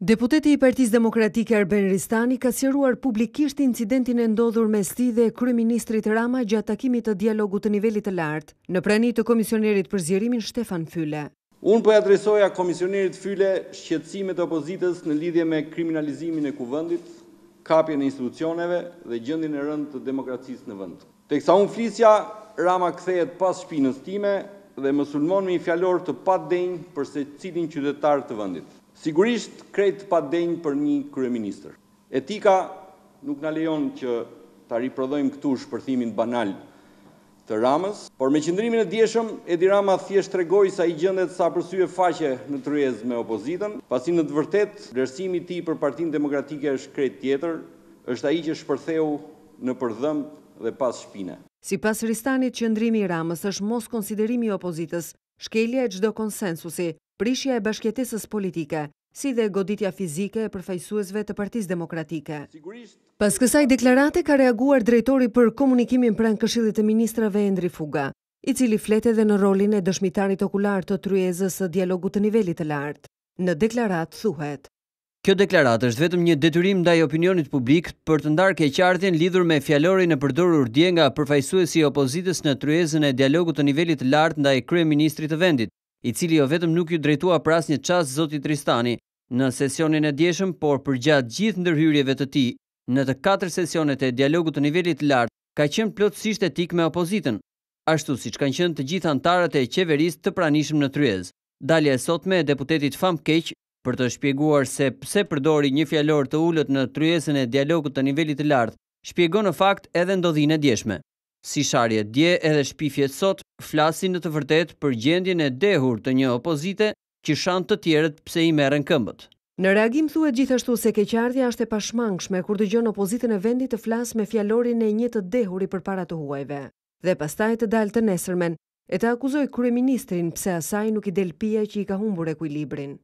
Deputeti i Partisë Demokratike Arben Ristani ka sqaruar publikisht incidentin e ndodhur mes tij dhe kryeministrit Rama gjatë takimit të dialogut të nivelit të lartë në praninë të komisionerit për zgjerimin Stefan Fyle. Unë po i adresoja komisionerit Fyle shqetësimet e opozitës në lidhje me kriminalizimin e kuvendit, kapjen e institucioneve dhe gjendjen e rëndë të demokracisë në vend. Teksa unë flisja, Rama kthehet pas shpinës time dhe më sulmon me një fjalor të padenj për secilin qytetar të vendit. Sigurisht krejt pa denjë për një kryeministër. Etika nuk në lejon që ta riprodhojmë këtu shpërthimin banal të Ramës, por me qëndrimin e djeshëm, Edi Rama thjesht tregoj sa i gjëndet sa përsyje faqe në tryez me opozitën, pasi në të vërtet, lërsimi ti për partin demokratike është krejt tjetër, është a i që shpërtheu në përdhëm dhe pas shpine. Si pas Ristanit, qëndrimi i Ramës është mos konsiderimi opozitës, shkelja e gjdo konsensusi, prishja e bashkjetesës politike, si dhe goditja fizike e përfajsuesve të partiz demokratike. Pas kësaj deklarate ka reaguar drejtori për komunikimin pran këshillit të ministrave Endri Fuga, i cili flete dhe në rolin e dëshmitarit okular të tryezës të dialogu të nivelit të lartë. Në deklarat thuhet. Kjo deklarat është vetëm një detyrim ndaj opinionit publik për të ndarë keqardhjen lidhur me fjalorin në përdorur dje nga përfajsuesi opozitës në tryezën e dialogu të nivelit lartë ndaj krye ministrit të vendit i cili jo vetëm nuk ju drejtua pras një qasë Zoti Tristani në sesionin e djeshëm, por përgjat gjithë ndërhyrjeve të ti, në të katër sesionet e dialogut të nivelit lartë, ka qenë plotësisht etik me opozitën, ashtu si që kanë qenë të gjithë antarët e qeveris të pranishëm në tryez. e sot me deputetit Fam Keq për të shpjeguar se pse përdori një fjallor të ullët në tryezën e dialogut të nivelit lartë, shpjegon në fakt edhe ndodhin e djeshme. Si sharje dje edhe shpifjet sot, flasin në të vërtet për gjendjen e dehur të një opozite që shantë të tjeret pse i merën këmbët. Në reagim thuet gjithashtu se keqardhja është e pashmangshme kur të gjonë opozitën e vendit të flasë me fjallorin e një të dehuri për para të huajve. Dhe pastaj të dalë të nesërmen e të akuzoj kërë ministrin pse asaj nuk i delpia që i ka humbur e kujlibrin.